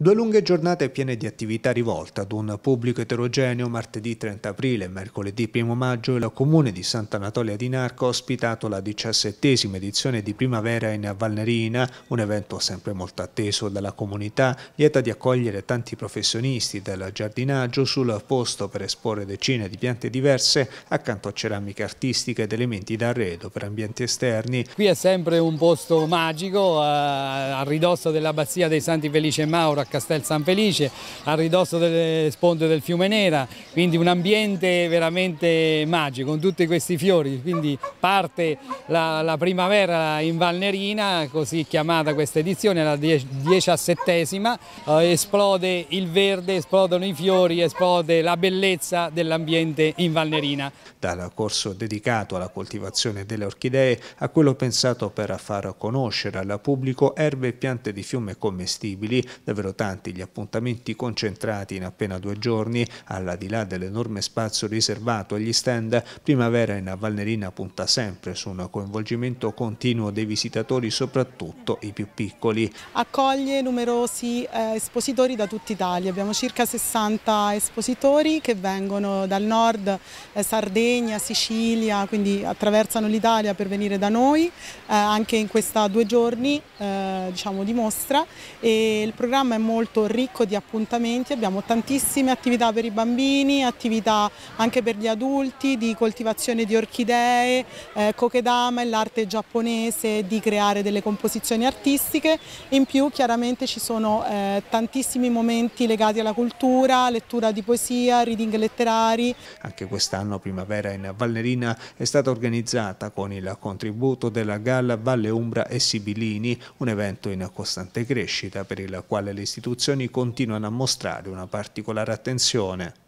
Due lunghe giornate piene di attività rivolte ad un pubblico eterogeneo martedì 30 aprile e mercoledì 1 maggio il comune di Sant'Anatolia di Narco ha ospitato la diciassettesima edizione di Primavera in Valnerina, un evento sempre molto atteso dalla comunità, lieta di accogliere tanti professionisti del giardinaggio sul posto per esporre decine di piante diverse accanto a ceramiche artistiche ed elementi d'arredo per ambienti esterni. Qui è sempre un posto magico eh, a ridosso dell'abbazia dei Santi Felice e Mauro Castel San Felice, a ridosso delle sponde del fiume Nera, quindi un ambiente veramente magico con tutti questi fiori, quindi parte la, la primavera in Valnerina, così chiamata questa edizione, la diciassettesima, eh, esplode il verde, esplodono i fiori, esplode la bellezza dell'ambiente in Valnerina. Dal corso dedicato alla coltivazione delle orchidee a quello pensato per far conoscere al pubblico erbe e piante di fiume commestibili, davvero importanti gli appuntamenti concentrati in appena due giorni, al di là dell'enorme spazio riservato agli stand, Primavera in Valnerina punta sempre su un coinvolgimento continuo dei visitatori, soprattutto i più piccoli. Accoglie numerosi eh, espositori da tutta Italia, abbiamo circa 60 espositori che vengono dal nord, eh, Sardegna, Sicilia, quindi attraversano l'Italia per venire da noi, eh, anche in questi due giorni eh, diciamo, di mostra e il programma è molto molto ricco di appuntamenti, abbiamo tantissime attività per i bambini, attività anche per gli adulti di coltivazione di orchidee, eh, kokedama e l'arte giapponese di creare delle composizioni artistiche. In più chiaramente ci sono eh, tantissimi momenti legati alla cultura, lettura di poesia, reading letterari. Anche quest'anno Primavera in Valnerina è stata organizzata con il contributo della Galla Valle Umbra e Sibilini, un evento in costante crescita per il quale l'istituzione istituzioni continuano a mostrare una particolare attenzione